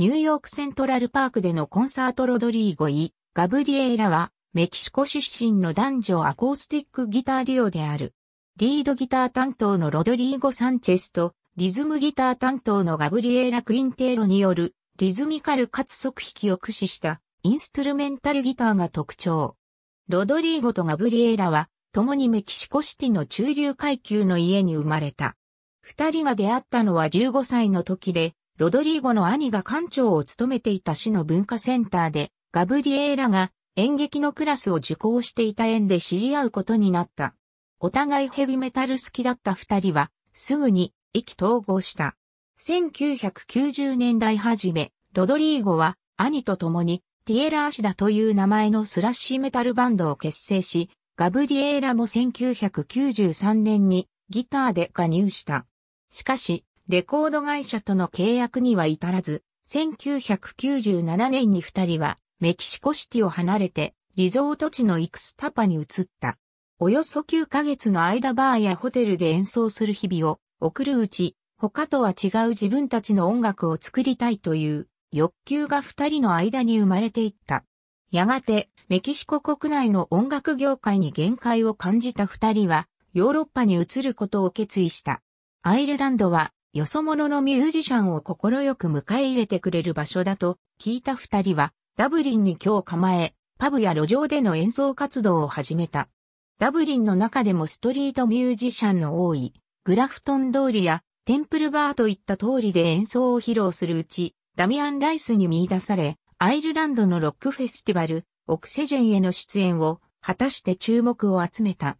ニューヨークセントラルパークでのコンサートロドリーゴイ、ガブリエイラは、メキシコ出身の男女アコースティックギターデュオである。リードギター担当のロドリーゴ・サンチェスと、リズムギター担当のガブリエラ・クインテーロによる、リズミカルかつ即弾きを駆使した、インストゥルメンタルギターが特徴。ロドリーゴとガブリエラは、共にメキシコシティの中流階級の家に生まれた。二人が出会ったのは15歳の時で、ロドリーゴの兄が館長を務めていた市の文化センターで、ガブリエーラが演劇のクラスを受講していた縁で知り合うことになった。お互いヘビメタル好きだった二人は、すぐに意気統合した。1990年代初め、ロドリーゴは兄と共にティエラ・アシダという名前のスラッシーメタルバンドを結成し、ガブリエーラも1993年にギターで加入した。しかし、レコード会社との契約には至らず、1997年に二人はメキシコシティを離れてリゾート地のイクスタパに移った。およそ9ヶ月の間バーやホテルで演奏する日々を送るうち、他とは違う自分たちの音楽を作りたいという欲求が二人の間に生まれていった。やがてメキシコ国内の音楽業界に限界を感じた二人はヨーロッパに移ることを決意した。アイルランドはよそ者のミュージシャンを心よく迎え入れてくれる場所だと聞いた二人は、ダブリンに今日構え、パブや路上での演奏活動を始めた。ダブリンの中でもストリートミュージシャンの多い、グラフトン通りやテンプルバーといった通りで演奏を披露するうち、ダミアン・ライスに見出され、アイルランドのロックフェスティバル、オクセジェンへの出演を果たして注目を集めた。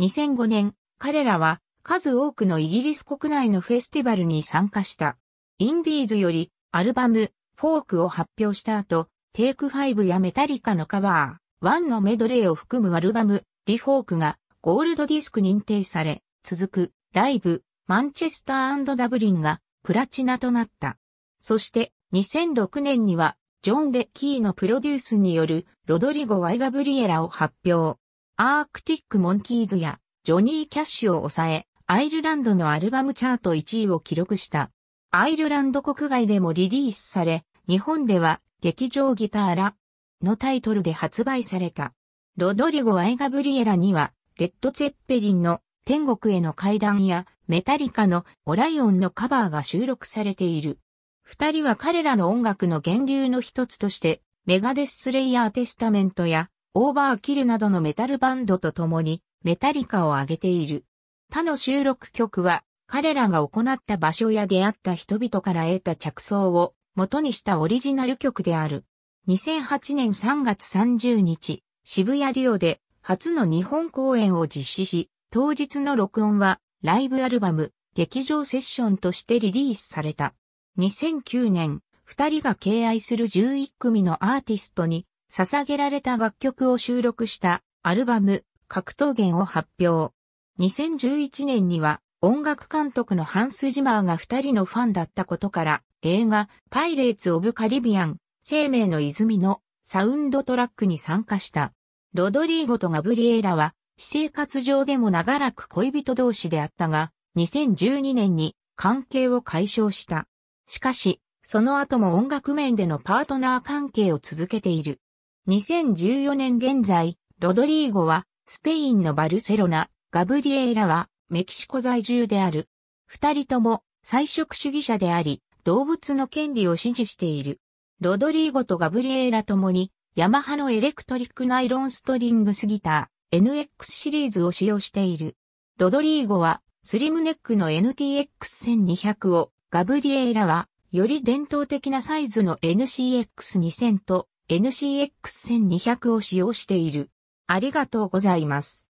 2005年、彼らは数多くのイギリス国内のフェスティバルに参加した。インディーズよりアルバム、フォークを発表した後、テイク5やメタリカのカバー、ワンのメドレーを含むアルバム、リフォークがゴールドディスク認定され、続くライブ、マンチェスターダブリンがプラチナとなった。そして2006年にはジョン・レッキーのプロデュースによるロドリゴ・ワイガブリエラを発表。アークティック・モンキーズやジョニー・キャッシュを抑え、アイルランドのアルバムチャート1位を記録した。アイルランド国外でもリリースされ、日本では劇場ギターラのタイトルで発売された。ロドリゴ・アイ・ガブリエラには、レッド・ツェッペリンの天国への階段やメタリカのオライオンのカバーが収録されている。二人は彼らの音楽の源流の一つとして、メガデス・スレイヤー・テスタメントやオーバー・キルなどのメタルバンドと共にメタリカを挙げている。他の収録曲は、彼らが行った場所や出会った人々から得た着想を元にしたオリジナル曲である。2008年3月30日、渋谷リオで初の日本公演を実施し、当日の録音はライブアルバム、劇場セッションとしてリリースされた。2009年、二人が敬愛する11組のアーティストに捧げられた楽曲を収録したアルバム、格闘弦を発表。2011年には音楽監督のハンス・ジマーが二人のファンだったことから、映画パイレーツ・オブ・カリビアン、生命の泉のサウンドトラックに参加した。ロドリーゴとガブリエラは、私生活上でも長らく恋人同士であったが、2012年に関係を解消した。しかし、その後も音楽面でのパートナー関係を続けている。2014年現在、ロドリーゴは、スペインのバルセロナ、ガブリエイラはメキシコ在住である。二人とも菜食主義者であり、動物の権利を支持している。ロドリーゴとガブリエイラともに、ヤマハのエレクトリックナイロンストリングスギター NX シリーズを使用している。ロドリーゴはスリムネックの NTX1200 を、ガブリエイラはより伝統的なサイズの NCX2000 と NCX1200 を使用している。ありがとうございます。